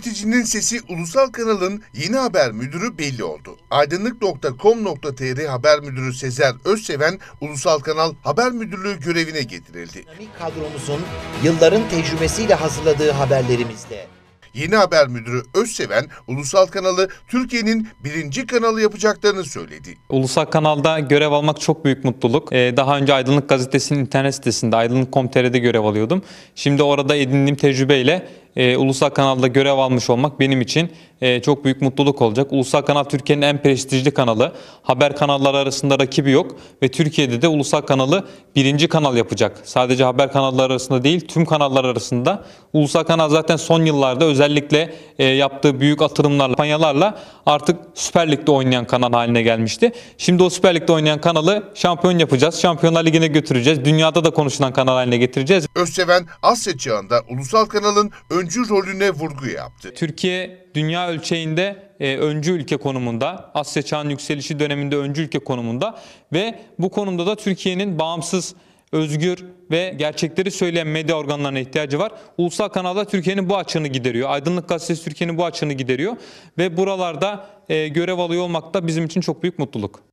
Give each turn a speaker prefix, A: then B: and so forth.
A: Üreticinin Sesi Ulusal Kanal'ın yeni haber müdürü belli oldu. Aydınlık.com.tr haber müdürü Sezer Özseven, Ulusal Kanal Haber Müdürlüğü görevine getirildi. Dinamik kadromuzun yılların tecrübesiyle hazırladığı haberlerimizde. Yeni Haber Müdürü Özseven, Ulusal Kanalı Türkiye'nin birinci kanalı yapacaklarını söyledi.
B: Ulusal Kanal'da görev almak çok büyük mutluluk. Ee, daha önce Aydınlık Gazetesi'nin internet sitesinde Aydınlık.com.tr'de görev alıyordum. Şimdi orada edindiğim tecrübeyle e, ulusal kanalda görev almış olmak benim için e, çok büyük mutluluk olacak. Ulusal kanal Türkiye'nin en prestijli kanalı. Haber kanalları arasında rakibi yok ve Türkiye'de de ulusal kanalı birinci kanal yapacak. Sadece haber kanalları arasında değil tüm kanallar arasında. Ulusal kanal zaten son yıllarda özellikle e, yaptığı büyük atılımlarla, kampanyalarla artık Süper Lig'de oynayan kanal haline gelmişti. Şimdi o Süper Lig'de oynayan kanalı şampiyon yapacağız. Şampiyonlar Ligi'ne götüreceğiz. Dünyada da konuşulan kanal haline getireceğiz.
A: Özseven Asya çağında
B: ulusal kanalın ön öncü rolüne vurgu yaptı. Türkiye dünya ölçeğinde e, öncü ülke konumunda, Asya çağının yükselişi döneminde öncü ülke konumunda ve bu konumda da Türkiye'nin bağımsız özgür ve gerçekleri söyleyen medya organlarına ihtiyacı var. Ulusal kanalda Türkiye'nin bu açığını gideriyor. Aydınlık Gazetesi Türkiye'nin bu açığını gideriyor ve buralarda e, görev alıyor olmak da bizim için çok büyük mutluluk.